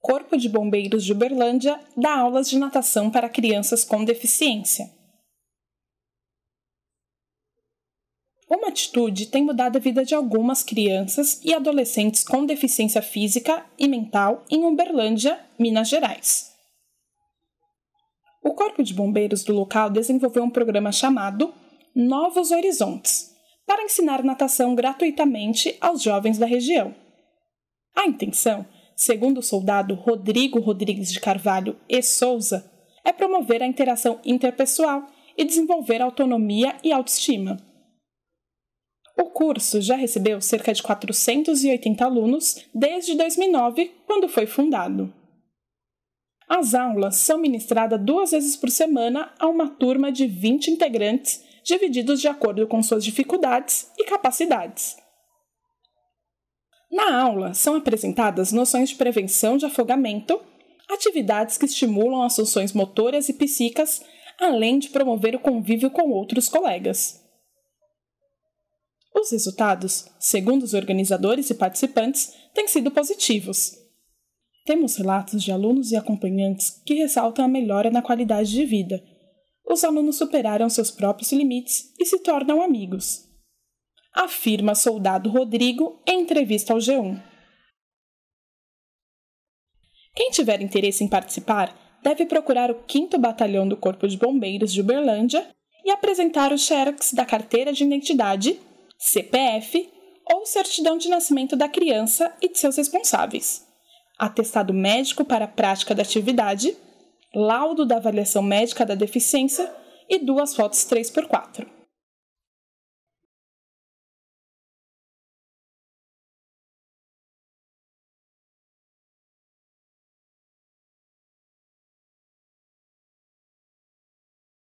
Corpo de Bombeiros de Uberlândia dá aulas de natação para crianças com deficiência. Uma atitude tem mudado a vida de algumas crianças e adolescentes com deficiência física e mental em Uberlândia, Minas Gerais. O Corpo de Bombeiros do local desenvolveu um programa chamado Novos Horizontes para ensinar natação gratuitamente aos jovens da região. A intenção é segundo o soldado Rodrigo Rodrigues de Carvalho e Souza, é promover a interação interpessoal e desenvolver autonomia e autoestima. O curso já recebeu cerca de 480 alunos desde 2009, quando foi fundado. As aulas são ministradas duas vezes por semana a uma turma de 20 integrantes, divididos de acordo com suas dificuldades e capacidades. Na aula, são apresentadas noções de prevenção de afogamento, atividades que estimulam as funções motoras e psíquicas, além de promover o convívio com outros colegas. Os resultados, segundo os organizadores e participantes, têm sido positivos. Temos relatos de alunos e acompanhantes que ressaltam a melhora na qualidade de vida. Os alunos superaram seus próprios limites e se tornam amigos afirma soldado Rodrigo em entrevista ao G1. Quem tiver interesse em participar deve procurar o 5 Batalhão do Corpo de Bombeiros de Uberlândia e apresentar o xerox da carteira de identidade, CPF ou certidão de nascimento da criança e de seus responsáveis, atestado médico para a prática da atividade, laudo da avaliação médica da deficiência e duas fotos 3x4.